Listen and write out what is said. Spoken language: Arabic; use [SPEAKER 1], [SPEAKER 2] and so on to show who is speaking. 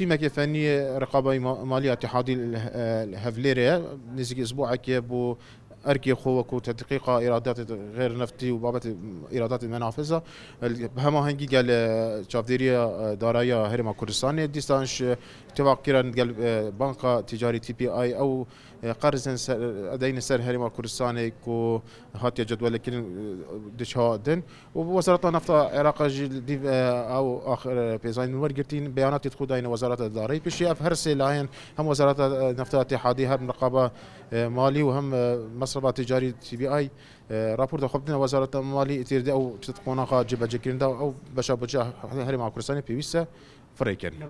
[SPEAKER 1] تيمك فني رقابه ماليه اتحادي الهفليريا نزيك اسبوعك بو اركي خوك وتدقيق ايرادات غير نفتي وبابت ايرادات المنافسه بهما هنجي قال شافديريا دارايا هرم كردستان ديستانش توقيرا قال بنك تجاري تي بي اي او قرض دين سر هرم كردستان كو هات جدول لكن دش هادن ووزارة النفط العراق او اخر بيزاين ورقتين بيانات تدخل دين وزارة الداري بشي اف هرسي لاين هم وزارة النفط الاتحادية هم رقابة مالي وهم مصرف تجاري تي بي اي رابورت خبطنا وزارة المالي تيردي او تتقونا جبه جكرين او بشا بجا هرم كردستان بيويسه
[SPEAKER 2] فريكن